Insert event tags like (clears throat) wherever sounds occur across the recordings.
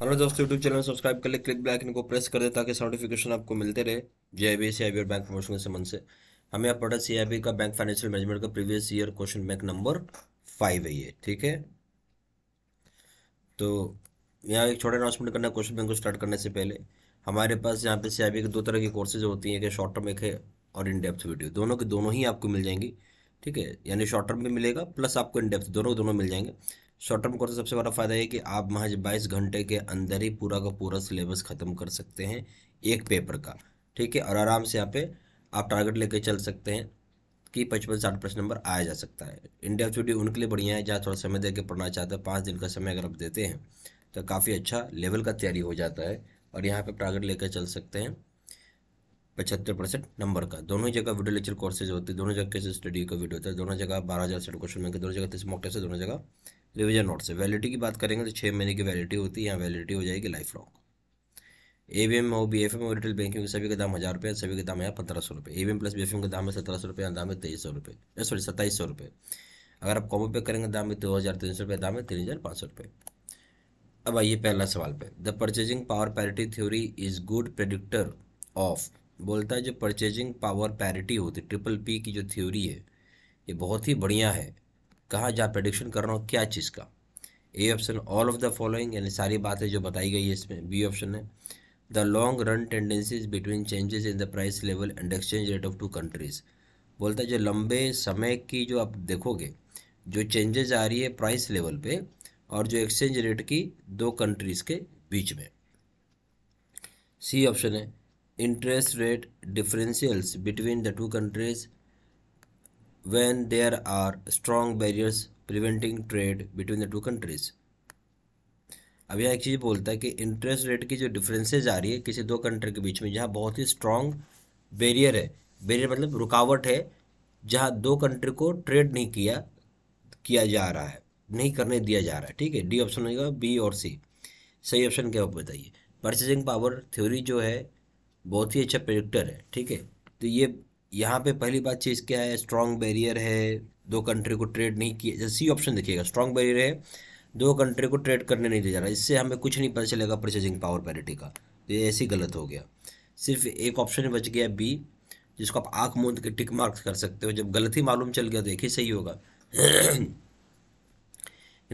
हमारे दोस्तों YouTube channel subscribe कर ले क्लिक बैक इनको प्रेस कर दे ताकि नोटिफिकेशन आपको मिलते रहे जे सी आई और बैंक प्रमोशन के संबंध से हमें आप पढ़ा सी का बैंक फाइनेंशियल मैनेजमेंट का previous year question bank number five है ये ठीक है तो यहाँ एक छोटा अनाउंसमेंट करना क्वेश्चन बैंक को स्टार्ट करने से पहले हमारे पास यहाँ पे सी के दो तरह की कोर्सेज होती हैं कि शॉर्ट टर्म एक है और इन डेप्थ वीडियो दोनों के दोनों ही आपको मिल जाएंगी ठीक है यानी शॉर्ट टर्म भी मिलेगा प्लस आपको इन डेप्थ दोनों दोनों मिल जाएंगे शॉर्ट टर्म कोर्स सबसे बड़ा फ़ायदा है कि आप महज 22 घंटे के अंदर ही पूरा का पूरा सिलेबस ख़त्म कर सकते हैं एक पेपर का ठीक है और आराम से यहाँ पे आप टारगेट लेके चल सकते हैं कि पचपन साठ प्रश्न नंबर आया जा सकता है इंडिया स्टूडियो उनके लिए बढ़िया है जहाँ थोड़ा समय दे के पढ़ना चाहते हैं पाँच दिन का समय अगर आप देते हैं तो काफ़ी अच्छा लेवल का तैयारी हो जाता है और यहाँ पर टारगेट लेकर चल सकते हैं पचहत्तर परसेंट नंबर का दोनों ही जगह वीडियो लेक्चर कोर्सेज होते हैं दोनों जगह के स्टडी का वीडियो होता है दोनों जगह बारह हज़ार सेट क्वेश्चन में दोनों जगह तीस मौके से दोनों जगह रिविजन नोट से वैलिडिटी की बात करेंगे तो छः महीने की वैलिडिटी होती है यहाँ वैलिडिटी हो जाएगी lifelong A V M हो बी एफ एम हो रिटेल बैंकिंग सभी का दाम हज़ार रुपये सभी का दाम है पंद्रह सौ रुपये A V M plus B F M का दाम है सत्रह सौ रुपये दाम है तेईस सौ रुपये सॉरी सत्ताईस सौ रुपये अगर आप कॉमो पे करेंगे दाम है दो हज़ार तीन सौ रुपये दाम है तीन हज़ार पाँच सौ रुपये अब आइए पहला सवाल पे the purchasing power parity theory is good predictor of बोलता है जो परचेजिंग पावर पैरिटी होती है ट्रिपल पी की जो थ्योरी है ये बहुत ही बढ़िया है कहाँ जा प्रडिक्शन कर रहा हूँ क्या चीज़ का A option all of the following यानी सारी बातें जो बताई गई है इसमें बी ऑप्शन है the long run tendencies between changes in the price level and exchange rate of two countries बोलता है जो लंबे समय की जो आप देखोगे जो चेंजेस आ रही है प्राइस लेवल पे और जो एक्सचेंज रेट की दो कंट्रीज़ के बीच में सी ऑप्शन है interest rate differentials between the two countries when there are strong barriers preventing trade between the two countries अब यहाँ एक चीज़ बोलता है कि इंटरेस्ट रेट की जो डिफरेंसेज आ रही है किसी दो कंट्री के बीच में जहाँ बहुत ही स्ट्रॉन्ग बैरियर है बैरियर मतलब रुकावट है जहाँ दो कंट्री को ट्रेड नहीं किया किया जा रहा है नहीं करने दिया जा रहा है ठीक है डी ऑप्शन होगा बी और सी सही ऑप्शन क्या बताइए परचेजिंग पावर थ्योरी जो है बहुत ही अच्छा प्रेडिक्टर है ठीक है तो ये यहाँ पे पहली बात चीज़ क्या है स्ट्रॉन्ग बैरियर है दो कंट्री को ट्रेड नहीं किया जैसे सी ऑप्शन देखिएगा स्ट्रॉन्ग बैरियर है दो कंट्री को ट्रेड करने नहीं दिया जा रहा इससे हमें कुछ नहीं पता चलेगा परचेजिंग पावर पैरिटी का तो ये ऐसे ही गलत हो गया सिर्फ एक ऑप्शन बच गया बी जिसको आप आँख मूंद के टिक मार्क्स कर सकते हो जब गलत ही मालूम चल गया तो एक ही सही होगा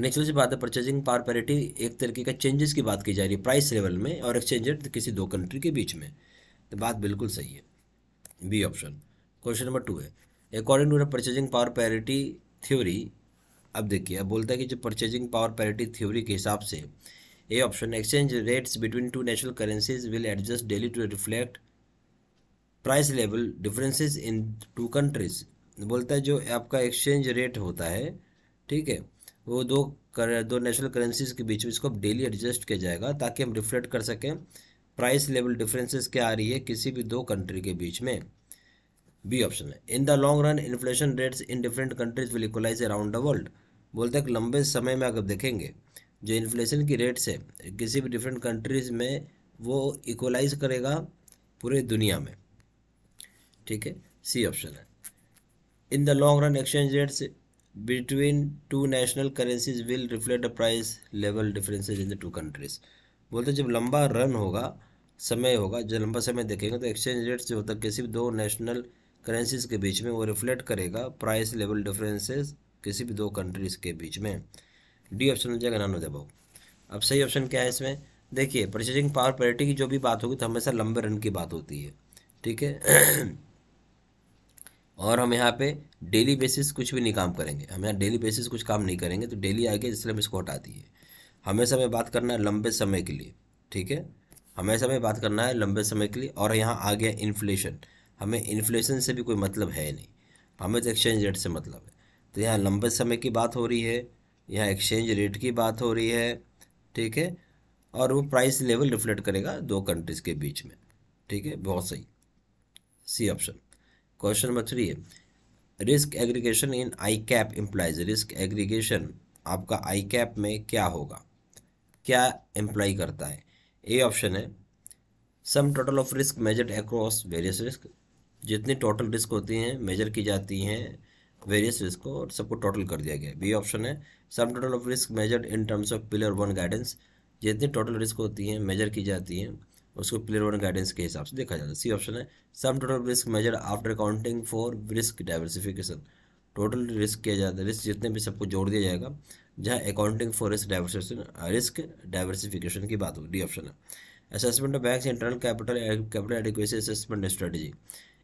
नेचुरल (clears throat) सी बात है परचेजिंग पावर पैरिटी एक तरीके का चेंजेस की बात की जा रही है प्राइस लेवल में और एक्सचेंज रेट किसी दो कंट्री के बीच में तो बात बिल्कुल सही है B option question number two है according to the purchasing power parity theory अब देखिए अब बोलता है कि जो परचेजिंग पावर पैरिटी थ्योरी के हिसाब से A option exchange rates between two national currencies will adjust daily to reflect price level differences in two countries बोलता है जो आपका एक्सचेंज रेट होता है ठीक है वो दो कर दो नेशनल करेंसीज के बीच में इसको डेली एडजस्ट किया जाएगा ताकि हम रिफ्लेक्ट कर सकें प्राइस लेवल डिफरेंसेस क्या आ रही है किसी भी दो कंट्री के बीच में बी ऑप्शन है in the long run inflation rates in different countries will equalize around the world बोलते हैं लंबे समय में अगर देखेंगे जो इन्फ्लेशन की रेट्स है किसी भी डिफरेंट कंट्रीज में वो इक्वलाइज करेगा पूरे दुनिया में ठीक है सी ऑप्शन है in the long run exchange rates between two national currencies will reflect the price level differences in the two countries बोलते जब लंबा रन होगा समय होगा जब लंबा समय देखेंगे तो एक्सचेंज रेट्स जो होता है किसी भी दो नेशनल करेंसीज के बीच में वो रिफ्लेक्ट करेगा प्राइस लेवल डिफरेंसेस किसी भी दो कंट्रीज़ के बीच में डी ऑप्शन हो जाएगा नानो दबाव अब सही ऑप्शन क्या है इसमें देखिए परचेजिंग पावर पैरिटी की जो भी बात होगी तो हमेशा लंबे रन की बात होती है ठीक है (clears throat) और हम यहाँ पे डेली बेसिस कुछ भी नहीं काम करेंगे हम यहाँ डेली बेसिस कुछ काम नहीं करेंगे तो डेली आगे इसलिए हम इसको हटा दिए हमेशा हमें बात करना है लंबे समय के लिए ठीक है हमेशा हमें बात करना है लंबे समय के लिए और यहाँ आ गया इन्फ्लेशन हमें इन्फ्लेशन से भी कोई मतलब है नहीं हमें तो एक्सचेंज रेट से मतलब है तो यहाँ लंबे समय की बात हो रही है यहाँ एक्सचेंज रेट की बात हो रही है ठीक है और वो प्राइस लेवल रिफ्लेक्ट करेगा दो कंट्रीज़ के बीच में ठीक है बहुत सही C option question number three है risk aggregation in ICAAP implies risk aggregation आपका आई कैप में क्या होगा क्या इम्प्लाई करता है ए ऑप्शन है sum total of risk measured across various risk जितनी टोटल रिस्क होती हैं मेजर की जाती हैं वेरियस रिस्क को और सबको टोटल कर दिया गया बी ऑप्शन है sum total of risk measured in terms of pillar one guidance जितनी टोटल रिस्क होती हैं मेजर की जाती हैं उसको पिलर वन गाइडेंस के हिसाब से देखा जाता है सी ऑप्शन है sum total risk measure after accounting for risk diversification total risk किया जाता है रिस्क जितने भी सबको जोड़ दिया जाएगा जहाँ accounting for risk diversification risk diversification की बात हो डी ऑप्शन है assessment of bank internal capital capital adequacy assessment strategy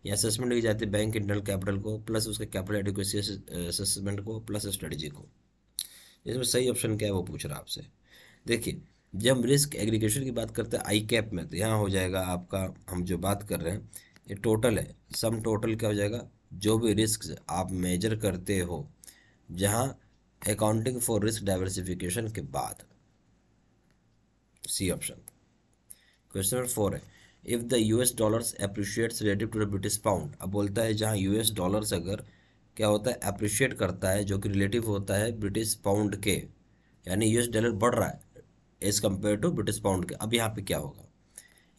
या असेसमेंट की जाती है बैंक इंटरनल कैपिटल को प्लस उसके कैपिटल एडिक्वेसी असेसमेंट को प्लस स्ट्रेटजी को इसमें सही ऑप्शन क्या है वो पूछ रहा है आपसे देखिए जब रिस्क एग्रीगेशन की बात करते हैं आई कैप में तो यहाँ हो जाएगा आपका हम जो बात कर रहे हैं ये टोटल है सम टोटल क्या हो जाएगा जो भी रिस्क आप मेजर करते हो जहाँ अकाउंटिंग फॉर रिस्क डाइवर्सिफिकेशन के बाद C option question number four है if the U S dollars appreciates relative to the British pound अब बोलता है जहाँ यू एस डॉलर्स अगर क्या होता है अप्रिशिएट करता है जो कि रिलेटिव होता है ब्रिटिश पाउंड के यानी यूएस डॉलर बढ़ रहा है as compare to British pound के अब यहाँ पे क्या होगा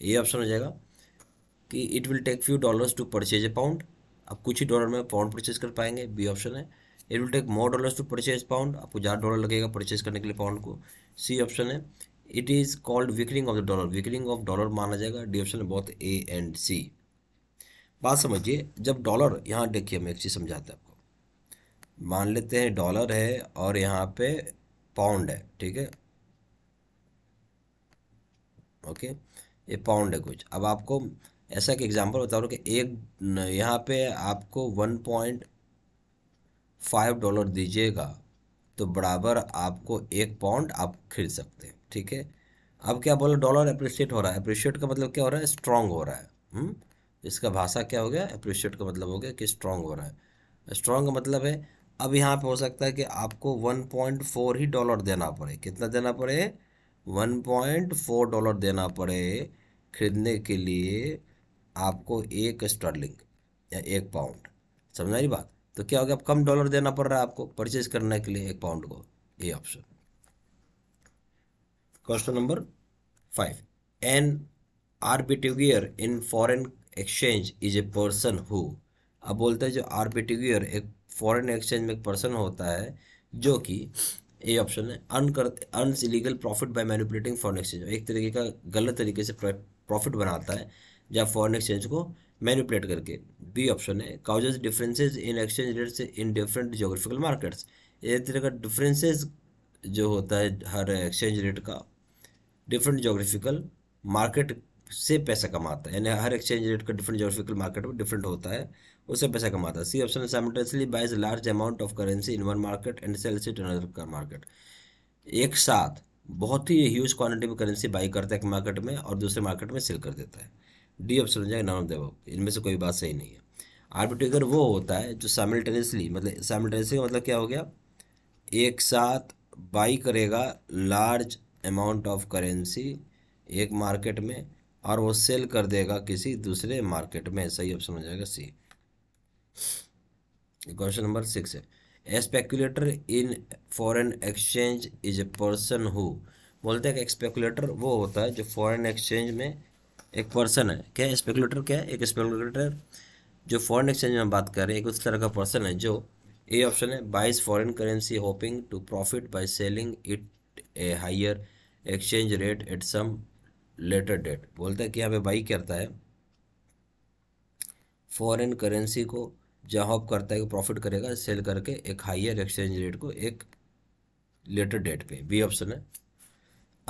ये ऑप्शन हो जाएगा कि it will take few dollars to purchase a pound अब कुछ ही डॉलर में पाउंड परचेज कर पाएंगे बी ऑप्शन है it will take more dollars to purchase pound आपको ज़्यादा डॉलर लगेगा परचेज करने के लिए पाउंड को सी ऑप्शन है it is called weakening of the dollar weakening of dollar माना जाएगा डी ऑप्शन बहुत ए एंड सी बात समझिए जब डॉलर यहाँ देखिए मैं एक चीज़ समझाता आपको मान लेते हैं डॉलर है और यहाँ पे पाउंड है ठीक है ओके ये पाउंड है कुछ अब आपको ऐसा एक एग्जांपल बता रहा हूँ कि एक यहाँ पे आपको वन पॉइंट फाइव डॉलर दीजिएगा तो बराबर आपको एक पाउंड आप खरीद सकते हैं ठीक है अब क्या बोला डॉलर अप्रिशिएट हो रहा है अप्रिशिएट का मतलब क्या हो रहा है स्ट्रांग हो रहा है हुँ? हम्म? इसका भाषा क्या हो गया अप्रिशिएट का मतलब हो गया कि स्ट्रांग हो रहा है स्ट्रांग का मतलब है अब यहाँ पे हो सकता है कि आपको 1.4 ही डॉलर देना पड़े कितना देना पड़े 1.4 डॉलर देना पड़े खरीदने के लिए आपको एक स्टर्लिंग या एक पाउंड समझा रही बात तो क्या हो गया अब कम डॉलर देना पड़ रहा है आपको परचेज करने के लिए एक पाउंड को ये option question number five an arbitrageur in foreign exchange is a person who अब बोलते हैं जो आर्बिटिगियर एक फॉरेन एक्सचेंज में एक पर्सन होता है जो कि ये ऑप्शन है अर्न करते earn illegal profit by manipulating foreign exchange एक तरीके का गलत तरीके से प्रॉफिट बनाता है जब फॉरेन एक्सचेंज को मैनिपुलेट करके बी ऑप्शन है causes differences in exchange rates in different geographical markets एक तरह का डिफरेंसेज जो होता है हर एक्सचेंज रेट का डिफरेंट जोग्राफिकल मार्केट से पैसा कमाता है यानी हर एक्सचेंज रेट का डिफरेंट जोग्राफिकल मार्केट में डिफरेंट होता है उससे पैसा कमाता है C option simultaneously buys large amount of currency in one market and sells it another का मार्केट एक साथ बहुत ही ह्यूज क्वांटिटी में करेंसी बाई करता है एक मार्केट में और दूसरे मार्केट में सेल कर देता है डी ऑप्शन हो जाएगा नॉन देव इनमें से कोई बात सही नहीं है आर्बिट्रेटर वो होता है जो सैमिलटेनियसली मतलब सैमिलटेनियसली का मतलब क्या हो गया एक साथ बाई करेगा लार्ज अमाउंट ऑफ करेंसी एक मार्केट में और वो सेल कर देगा किसी दूसरे मार्केट में सही ऑप्शन हो जाएगा सी क्वेश्चन नंबर सिक्स है speculator in foreign exchange is a person who बोलते हैं कि स्पेकुलेटर वो होता है जो फॉरेन एक्सचेंज में एक पर्सन है क्या स्पेकुलेटर क्या है एक स्पेकुलेटर जो फॉरेन एक्सचेंज में बात कर रहे हैं एक उस तरह का पर्सन है जो ए ऑप्शन है buys foreign currency hoping to profit by selling it a higher exchange rate at some later date बोलता है कि यहाँ पे बाई करता है फॉरेन करेंसी को जहाँ ऑप करता है प्रॉफिट करेगा सेल करके एक हायर एक्सचेंज रेट को एक लेटर डेट पे बी ऑप्शन है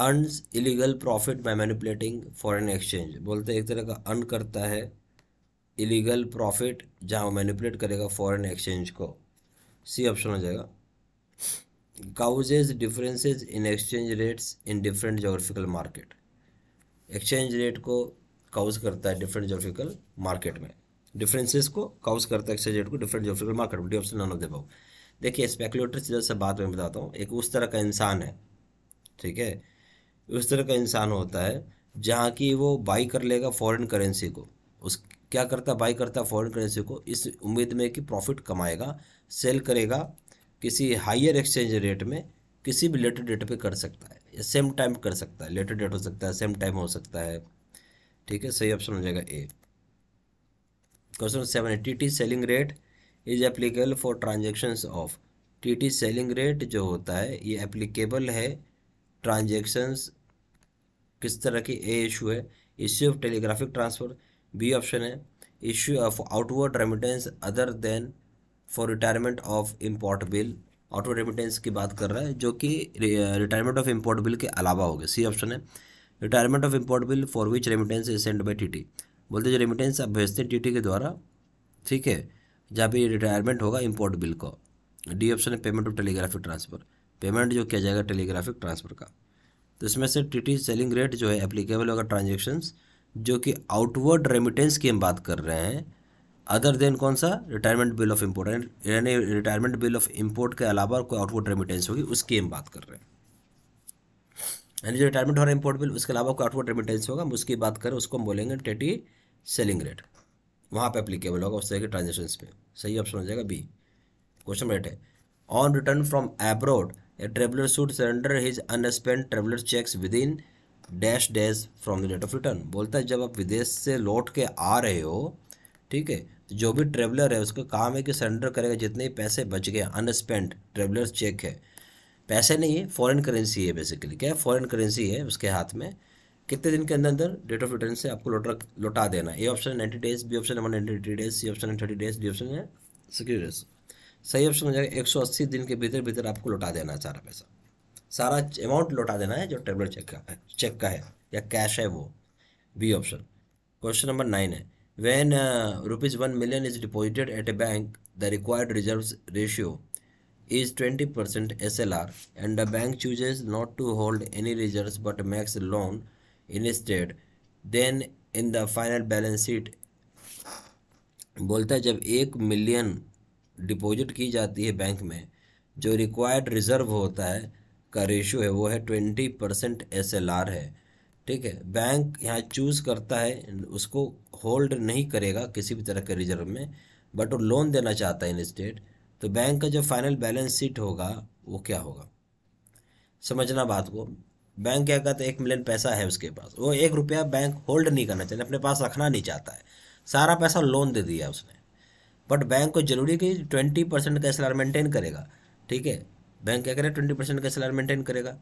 earn illegal profit by manipulating foreign exchange बोलते एक तरह का अर्न करता है इलीगल प्रॉफिट जहाँ वो मैनिपुलेट करेगा फॉरेन एक्सचेंज को सी ऑप्शन हो जाएगा causes differences in exchange rates in different geographical market exchange rate को काउज करता है डिफरेंट जोग्राफिकल मार्केट में डिफरेंसेस को काउज करता है एक्सचेंज रेट को डिफरेंट जोग्राफिकल मार्केट में D option none of the above देखिए स्पेकुलेटर सीधा से बात में बताता हूँ एक उस तरह का इंसान है ठीक है उस तरह का इंसान होता है जहाँ की वो बाई कर लेगा फॉरेन करेंसी को उस क्या करता बाई करता फॉरेन करेंसी को इस उम्मीद में कि प्रॉफिट कमाएगा सेल करेगा किसी हायर एक्सचेंज रेट में किसी भी लेटर डेट पे कर सकता है या सेम टाइम कर सकता है लेटर डेट हो सकता है सेम टाइम हो सकता है ठीक है सही ऑप्शन हो जाएगा A question seven T T selling rate is applicable for transactions of T T selling rate जो होता है ये एप्लीकेबल है ट्रांजेक्शन्स किस तरह की ए इशू है issue of telegraphic transfer B option है issue of outward remittance other than for retirement of import bill auto remittance की बात कर रहा है जो कि रिटायरमेंट ऑफ इम्पोर्ट बिल के अलावा हो गया सी ऑप्शन है retirement of import bill for which remittance is send by T बोलते जो रेमिटेंस आप भेजते हैं टी के द्वारा ठीक है जहाँ पे रिटायरमेंट होगा इम्पोर्ट बिल को डी ऑप्शन है payment of telegraphic transfer payment जो किया जाएगा टेलीग्राफिक ट्रांसफ़र का तो इसमें से टी सेलिंग रेट जो है एप्लीकेबल होगा ट्रांजेक्शन्स जो कि आउटवर्ड रेमिटेंस की हम बात कर रहे हैं अदर देन कौन सा रिटायरमेंट बिल ऑफ इम्पोर्ट यानी रिटायरमेंट बिल ऑफ इम्पोर्ट के अलावा कोई आउटवर्ड रेमिटेंस होगी उसकी हम बात कर रहे हैं यानी जो रिटायरमेंट हो रहा है इम्पोर्ट बिल उसके अलावा कोई आउटवर्ड रेमिटेंस होगा हम उसकी बात करें उसको हम बोलेंगे टेटी सेलिंग रेट वहाँ पे अप्लीकेबल होगा उस तरह के ट्रांजेक्शन पे सही ऑप्शन हो जाएगा बी क्वेश्चन रेट है on return from abroad a traveller should surrender his unspent traveller cheques within dash dash from the date of return बोलता है जब आप विदेश से लौट के आ रहे हो ठीक है तो जो भी ट्रेवलर है उसका काम है कि सरेंडर करेगा जितने पैसे बच गए अनस्पेंड ट्रेवलर चेक है पैसे नहीं है फॉरेन करेंसी है बेसिकली क्या फॉरेन करेंसी है उसके हाथ में कितने दिन के अंदर अंदर डेट ऑफ रिटर्न से आपको लौटा लौटा देना ए ऑप्शन है नाइन्टी डेज बी ऑप्शन है one ninety days C option है थर्टी डेज डी ऑप्शन है सिक्सटी डेज सही ऑप्शन हो जाएगा एक सौ अस्सी दिन के भीतर भीतर आपको लौटा देना है सारा पैसा सारा अमाउंट लौटा देना है जो ट्रेवलर चेक का है चेक का है या कैश है वो B option question number nine है When uh, rupees 1 million is deposited at a bank, the required reserves ratio is 20% SLR and the bank chooses not to hold any reserves but max loan instead. Then in the final balance sheet बोलता है जब एक million deposit की जाती है bank में जो required reserve होता है का रेशियो है वो है ट्वेंटी परसेंट एस है ठीक है बैंक यहाँ चूज करता है उसको होल्ड नहीं करेगा किसी भी तरह के रिजर्व में बट वो लोन देना चाहता है इन स्टेट तो बैंक का जो फाइनल बैलेंस शीट होगा वो क्या होगा समझना बात को बैंक क्या कहता है एक मिलियन पैसा है उसके पास वो एक रुपया बैंक होल्ड नहीं करना चाहिए अपने पास रखना नहीं चाहता है सारा पैसा लोन दे दिया उसने बट बैंक को जरूरी कि ट्वेंटी परसेंट का एस मेंटेन करेगा ठीक है बैंक क्या करेगा ट्वेंटी परसेंट का एस मेंटेन करेगा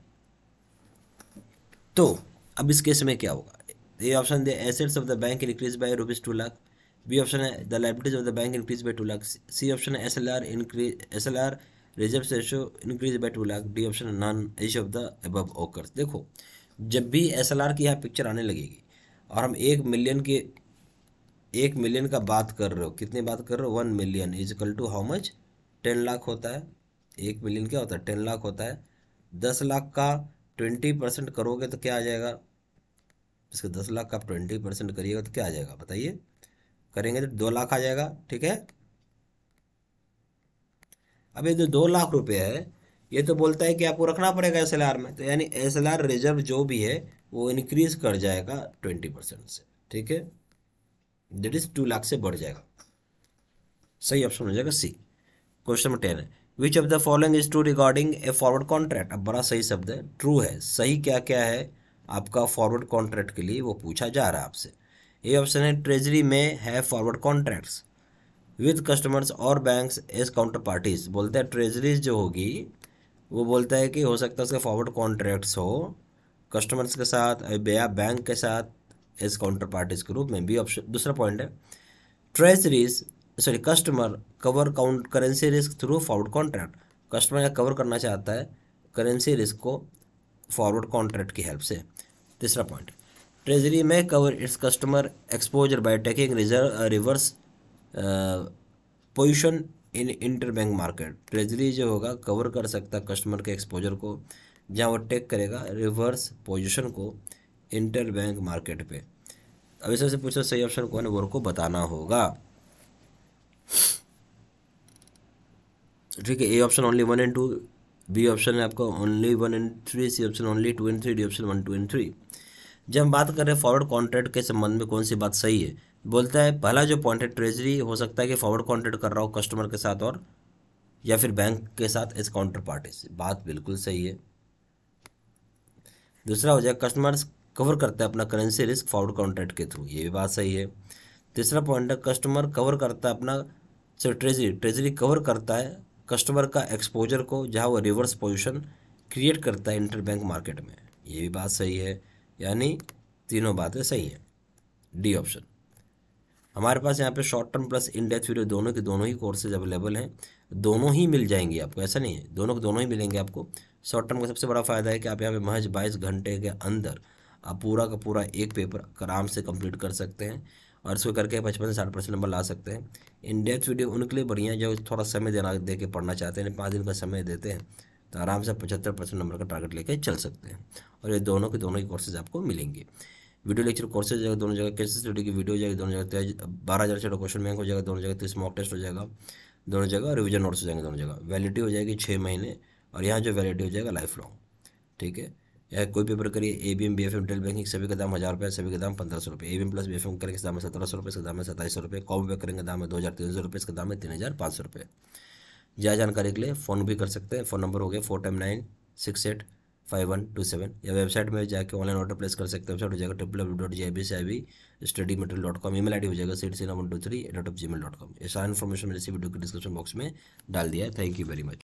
तो अब इस केस में क्या होगा A option the assets of the bank increase by rupees two lakh B option है the liabilities of the bank increase by two lakh C option है S L R increase S L R reserve ratio increase by two lakh D option non as of the above ओकर देखो जब भी S L are की यहाँ picture आने लगेगी और हम एक मिलियन के एक मिलियन का बात कर रहे हो कितनी बात कर रहे हो one million is equal to how much ten lakh होता है एक मिलियन क्या होता है टेन लाख होता है दस लाख का ट्वेंटी परसेंट करोगे तो क्या आ जाएगा इसके दस लाख का ट्वेंटी परसेंट करिएगा तो क्या आ जाएगा बताइए करेंगे तो दो लाख आ जाएगा ठीक है अब ये जो दो लाख रुपये है ये तो बोलता है कि आपको रखना पड़ेगा एस में तो यानी एस रिजर्व जो भी है वो इनक्रीज कर जाएगा ट्वेंटी परसेंट से ठीक है दैट इज टू लाख से बढ़ जाएगा सही ऑप्शन हो जाएगा सी क्वेश्चन नंबर टेन है which of the following is true regarding a forward contract अब बड़ा सही शब्द है ट्रू है सही क्या क्या है आपका फॉरवर्ड कॉन्ट्रैक्ट के लिए वो पूछा जा रहा है आपसे ये ऑप्शन है ट्रेजरी में है फॉरवर्ड कॉन्ट्रैक्ट्स विद कस्टमर्स और बैंक्स एज काउंटर पार्टीज बोलते हैं ट्रेजरीज जो होगी वो बोलता है कि हो सकता है उसके फॉरवर्ड कॉन्ट्रैक्ट्स हो कस्टमर्स के साथ या बैंक के साथ एज काउंटर पार्टीज के रूप में भी ऑप्शन दूसरा पॉइंट है treasuries sorry customer cover count currency risk through forward contract customer cover करना चाहता है करेंसी रिस्क को फॉरवर्ड कॉन्ट्रैक्ट की हेल्प से तीसरा पॉइंट ट्रेजरी में cover its customer exposure by taking reserve reverse position in interbank market treasury जो होगा कवर कर सकता है कस्टमर के एक्सपोजर को जहाँ वो टेक करेगा रिवर्स पोजिशन को इंटर बैंक मार्केट पे अब इसमें से पूछो सही ऑप्शन कौन है वो को बताना होगा ठीक है A option only one and two B option है आपका only one and three C option only two and three D option one two and three जब हम बात कर रहे हैं फॉरवर्ड कॉन्ट्रैक्ट के संबंध में कौन सी बात सही है बोलता है पहला जो पॉइंट है ट्रेजरी हो सकता है कि फॉरवर्ड कॉन्ट्रैक्ट कर रहा हो कस्टमर के साथ और या फिर बैंक के साथ इस काउंटर पार्टी से बात बिल्कुल सही है दूसरा हो जाएगा कस्टमर कवर करता है अपना करेंसी रिस्क फॉरवर्ड कॉन्ट्रैक्ट के थ्रू ये भी बात सही है तीसरा पॉइंट है कस्टमर कवर करता है अपना सर ट्रेजरी ट्रेजरी कवर करता है कस्टमर का एक्सपोजर को जहाँ वो रिवर्स पोजिशन क्रिएट करता है इंटर बैंक मार्केट में ये भी बात सही है यानी तीनों बातें सही हैं डी ऑप्शन हमारे पास यहाँ पे शॉर्ट टर्म प्लस इन डेथ वीडियो दोनों के दोनों ही कोर्सेज अवेलेबल हैं दोनों ही मिल जाएंगे आपको ऐसा नहीं है दोनों के दोनों ही मिलेंगे आपको शॉर्ट टर्म का सबसे बड़ा फ़ायदा है कि आप यहाँ पे महज बाईस घंटे के अंदर आप पूरा का पूरा एक पेपर आराम से कंप्लीट कर सकते हैं और इसको करके पचपन से साठ परसेंट नंबर ला सकते हैं इन डेथ वीडियो उनके लिए बढ़िया जो थोड़ा समय देना दे के पढ़ना चाहते हैं पाँच दिन का समय देते हैं तो आराम से पचहत्तर परसेंट नंबर का टारगेट लेकर चल सकते हैं और ये दोनों के दोनों ही कोर्सेज आपको मिलेंगे वीडियो लेक्चर कोर्सेज जाएगा दोनों जगह कैसे स्टडी की वीडियो जाएगी दोनों जगह तो बारह हज़ार छोटा क्वेश्चन बैंक हो जाएगा दोनों जगह तीस मॉक टेस्ट हो जाएगा दोनों जगह रिविजन नोट्स हो जाएंगे दोनों जगह वैलिडिटी हो जाएगी छः महीने और यहाँ जो वैलिडिटी हो जाएगा लाइफ लॉन्ग ठीक है या कोई पेपर करिए A B M B F M डेल बैंकिंग सभी का दाम हज़ार रुपये सभी का दाम पंद्रह सौ रुपये A B M plus B F M करेंगे दाम है सत्रह सौ रुपये इसका दाम है सत्ताईस सौ रुपये कॉम पे करेंगे दाम है दो हज़ार तीन सौ रुपये इसका दाम है तीन हज़ार पाँच सौ रुपये ज़्यादा जानकारी के लिए फ़ोन भी कर सकते हैं फ़ोन नंबर हो गया four time nine six eight five one two seven या वेबसाइट में जाकर ऑनलाइन ऑर्डर प्लेस कर सकते हैं वेबसाइट हो जाएगा W W dot G I B C I B study material dot com e mail I D हो जाएगा C C one two three dot of G mail dot com ये सारा information मैंने इसी वीडियो के description box में डाल दिया है थैंक यू वेरी मच